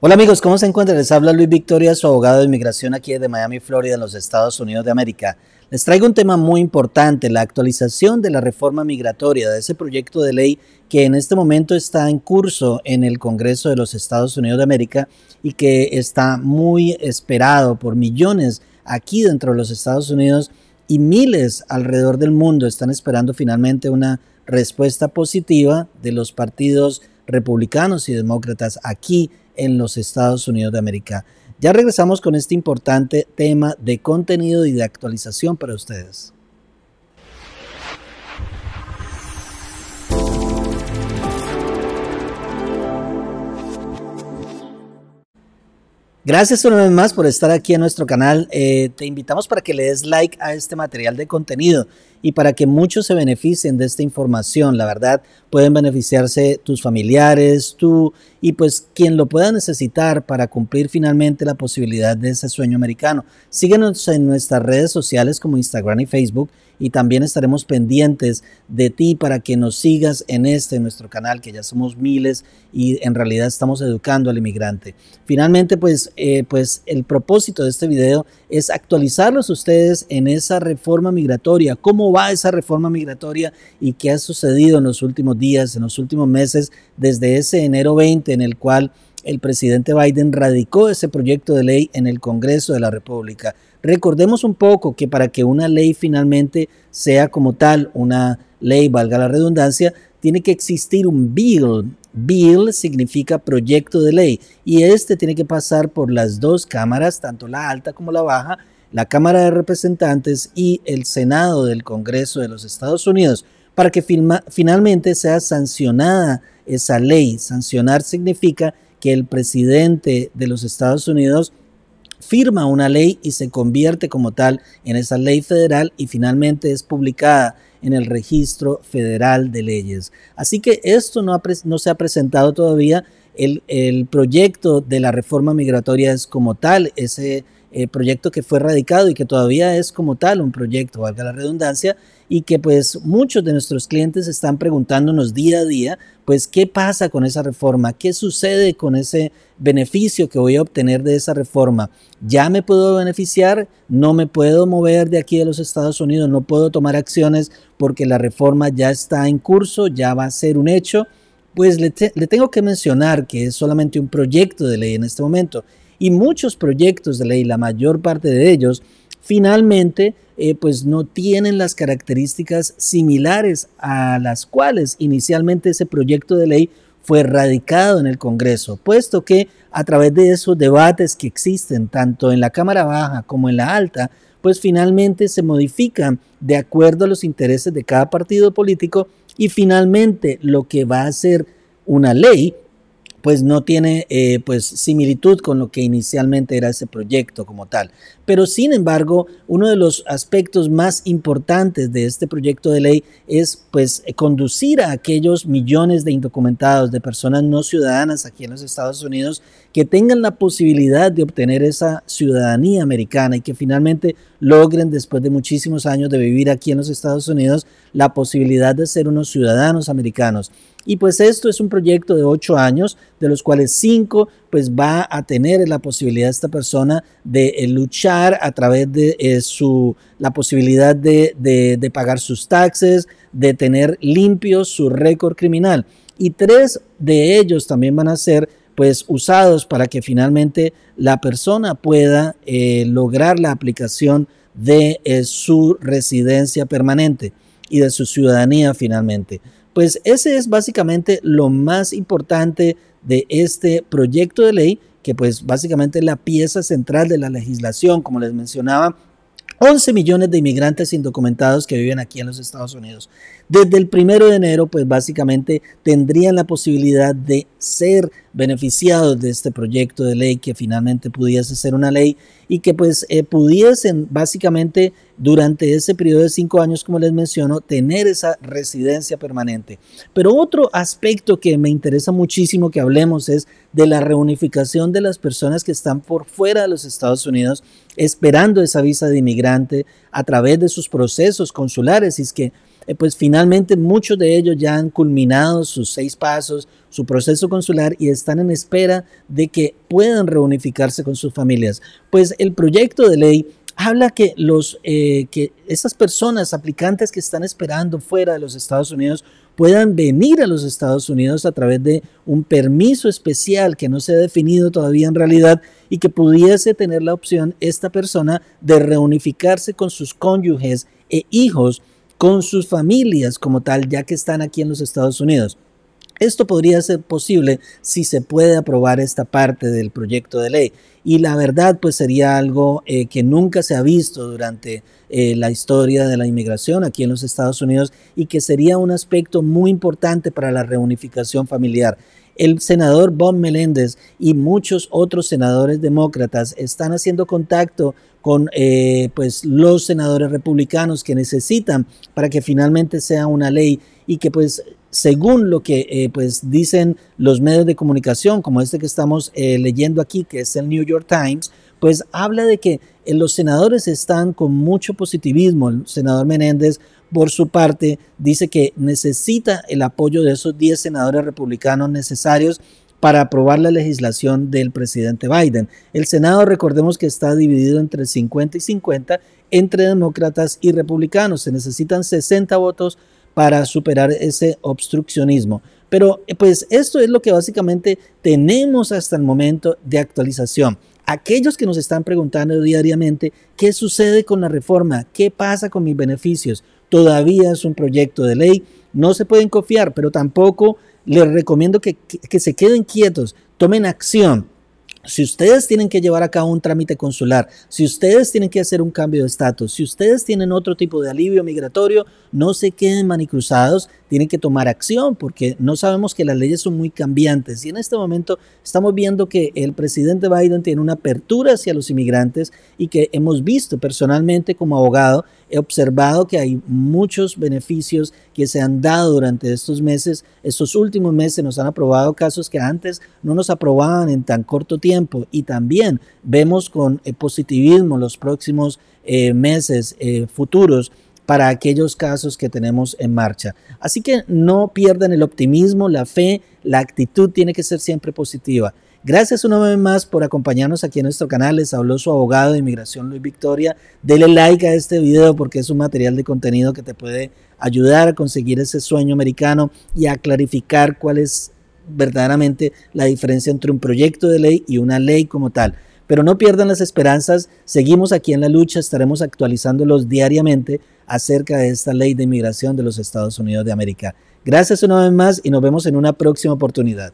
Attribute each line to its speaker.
Speaker 1: Hola amigos, ¿cómo se encuentran? Les habla Luis Victoria, su abogado de inmigración aquí de Miami, Florida, en los Estados Unidos de América. Les traigo un tema muy importante, la actualización de la reforma migratoria, de ese proyecto de ley que en este momento está en curso en el Congreso de los Estados Unidos de América y que está muy esperado por millones aquí dentro de los Estados Unidos y miles alrededor del mundo están esperando finalmente una respuesta positiva de los partidos republicanos y demócratas aquí en los Estados Unidos de América. Ya regresamos con este importante tema de contenido y de actualización para ustedes. Gracias una vez más por estar aquí en nuestro canal. Eh, te invitamos para que le des like a este material de contenido y para que muchos se beneficien de esta información. La verdad, pueden beneficiarse tus familiares, tú y pues quien lo pueda necesitar para cumplir finalmente la posibilidad de ese sueño americano. Síguenos en nuestras redes sociales como Instagram y Facebook y también estaremos pendientes de ti para que nos sigas en este, nuestro canal, que ya somos miles y en realidad estamos educando al inmigrante. Finalmente, pues, eh, pues el propósito de este video es actualizarlos ustedes en esa reforma migratoria, cómo va esa reforma migratoria y qué ha sucedido en los últimos días, en los últimos meses, desde ese enero 20 en el cual el presidente Biden radicó ese proyecto de ley en el Congreso de la República. Recordemos un poco que para que una ley finalmente sea como tal, una ley, valga la redundancia, tiene que existir un bill. Bill significa proyecto de ley y este tiene que pasar por las dos cámaras, tanto la alta como la baja, la Cámara de Representantes y el Senado del Congreso de los Estados Unidos para que finalmente sea sancionada esa ley. Sancionar significa que el presidente de los Estados Unidos firma una ley y se convierte como tal en esa ley federal y finalmente es publicada en el registro federal de leyes. Así que esto no, se ha presentado todavía. El, el, proyecto de la reforma migratoria es como tal, ese eh, proyecto que fue radicado y que todavía es como tal un proyecto, valga la redundancia, y que pues muchos de nuestros clientes están preguntándonos día a día, pues qué pasa con esa reforma, qué sucede con ese beneficio que voy a obtener de esa reforma. Ya me puedo beneficiar, no me puedo mover de aquí de los Estados Unidos, no puedo tomar acciones porque la reforma ya está en curso, ya va a ser un hecho. Pues le, le tengo que mencionar que es solamente un proyecto de ley en este momento y muchos proyectos de ley, la mayor parte de ellos, finalmente eh, pues no tienen las características similares a las cuales inicialmente ese proyecto de ley fue radicado en el Congreso, puesto que a través de esos debates que existen tanto en la Cámara Baja como en la Alta, pues finalmente se modifican de acuerdo a los intereses de cada partido político y finalmente lo que va a ser una ley pues no tiene eh, pues similitud con lo que inicialmente era ese proyecto como tal. Pero sin embargo, uno de los aspectos más importantes de este proyecto de ley es pues conducir a aquellos millones de indocumentados, de personas no ciudadanas aquí en los Estados Unidos, que tengan la posibilidad de obtener esa ciudadanía americana y que finalmente logren después de muchísimos años de vivir aquí en los Estados Unidos la posibilidad de ser unos ciudadanos americanos. Y pues esto es un proyecto de ocho años, de los cuales cinco pues va a tener la posibilidad esta persona de eh, luchar a través de eh, la posibilidad de, pagar sus taxes, de tener limpio su récord criminal. Y tres de ellos también van a ser pues usados para que finalmente la persona pueda eh, lograr la aplicación de su residencia permanente y de su ciudadanía finalmente. Pues ese es básicamente lo más importante de este proyecto de ley, que pues básicamente es la pieza central de la legislación, como les mencionaba, 11 millones de inmigrantes indocumentados que viven aquí en los Estados Unidos. Desde el primero de enero, pues básicamente tendrían la posibilidad de ser beneficiados de este proyecto de ley que finalmente pudiese ser una ley y que pues eh, pudiesen básicamente durante ese periodo de cinco años, como les menciono, tener esa residencia permanente. Pero otro aspecto que me interesa muchísimo que hablemos es de la reunificación de las personas que están por fuera de los Estados Unidos esperando esa visa de inmigrante a través de sus procesos consulares y es que eh, pues finalmente Realmente muchos de ellos ya han culminado sus seis pasos, su proceso consular y están en espera de que puedan reunificarse con sus familias. Pues el proyecto de ley habla que, los, eh, que esas personas aplicantes que están esperando fuera de los Estados Unidos puedan venir a los Estados Unidos a través de un permiso especial que no se ha definido todavía en realidad y que pudiese tener la opción esta persona de reunificarse con sus cónyuges e hijos con sus familias como tal, ya que están aquí en los Estados Unidos. Esto podría ser posible si se puede aprobar esta parte del proyecto de ley. Y la verdad, pues sería algo eh, que nunca se ha visto durante eh, la historia de la inmigración aquí en los Estados Unidos y que sería un aspecto muy importante para la reunificación familiar. El senador Bob Meléndez y muchos otros senadores demócratas están haciendo contacto con eh, pues, los senadores republicanos que necesitan para que finalmente sea una ley y que pues según lo que eh, pues dicen los medios de comunicación como este que estamos eh, leyendo aquí que es el New York Times pues habla de que los senadores están con mucho positivismo el senador Menéndez por su parte, dice que necesita el apoyo de esos 10 senadores republicanos necesarios para aprobar la legislación del presidente Biden. El Senado, recordemos que está dividido entre 50 y 50, entre demócratas y republicanos. Se necesitan 60 votos para superar ese obstruccionismo. Pero eh, pues esto es lo que básicamente tenemos hasta el momento de actualización. Aquellos que nos están preguntando diariamente, ¿qué sucede con la reforma? ¿Qué pasa con mis beneficios? todavía es un proyecto de ley, no se pueden confiar, pero tampoco les recomiendo que, se queden quietos, tomen acción si ustedes tienen que llevar a cabo un trámite consular, si ustedes tienen que hacer un cambio de estatus, si ustedes tienen otro tipo de alivio migratorio, no se queden manicruzados, tienen que tomar acción porque no sabemos que las leyes son muy cambiantes. Y en este momento estamos viendo que el presidente Biden tiene una apertura hacia los inmigrantes y que hemos visto personalmente como abogado, he observado que hay muchos beneficios que se han dado durante estos meses. Estos últimos meses nos han aprobado casos que antes no nos aprobaban en tan corto tiempo y también vemos con eh, positivismo los próximos eh, meses eh, futuros para aquellos casos que tenemos en marcha. Así que no pierdan el optimismo, la fe, la actitud tiene que ser siempre positiva. Gracias una vez más por acompañarnos aquí en nuestro canal. Les habló su abogado de inmigración Luis Victoria. Dele like a este video porque es un material de contenido que te puede ayudar a conseguir ese sueño americano y a clarificar cuál es verdaderamente la diferencia entre un proyecto de ley y una ley como tal. Pero no pierdan las esperanzas, seguimos aquí en la lucha, estaremos actualizándolos diariamente acerca de esta ley de inmigración de los Estados Unidos de América. Gracias una vez más y nos vemos en una próxima oportunidad.